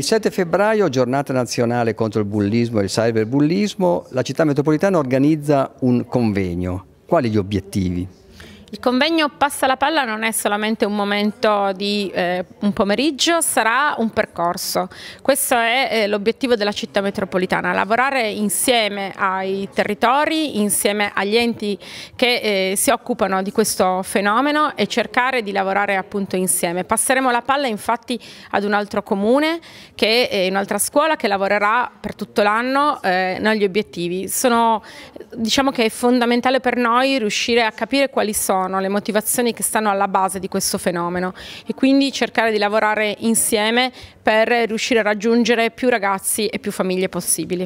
Il 7 febbraio, giornata nazionale contro il bullismo e il cyberbullismo, la città metropolitana organizza un convegno. Quali gli obiettivi? Il convegno Passa la palla non è solamente un momento di eh, un pomeriggio, sarà un percorso. Questo è eh, l'obiettivo della città metropolitana, lavorare insieme ai territori, insieme agli enti che eh, si occupano di questo fenomeno e cercare di lavorare appunto insieme. Passeremo la palla infatti ad un altro comune, che eh, un'altra scuola che lavorerà per tutto l'anno eh, negli obiettivi. Sono, diciamo che è fondamentale per noi riuscire a capire quali sono sono le motivazioni che stanno alla base di questo fenomeno e quindi cercare di lavorare insieme per riuscire a raggiungere più ragazzi e più famiglie possibili.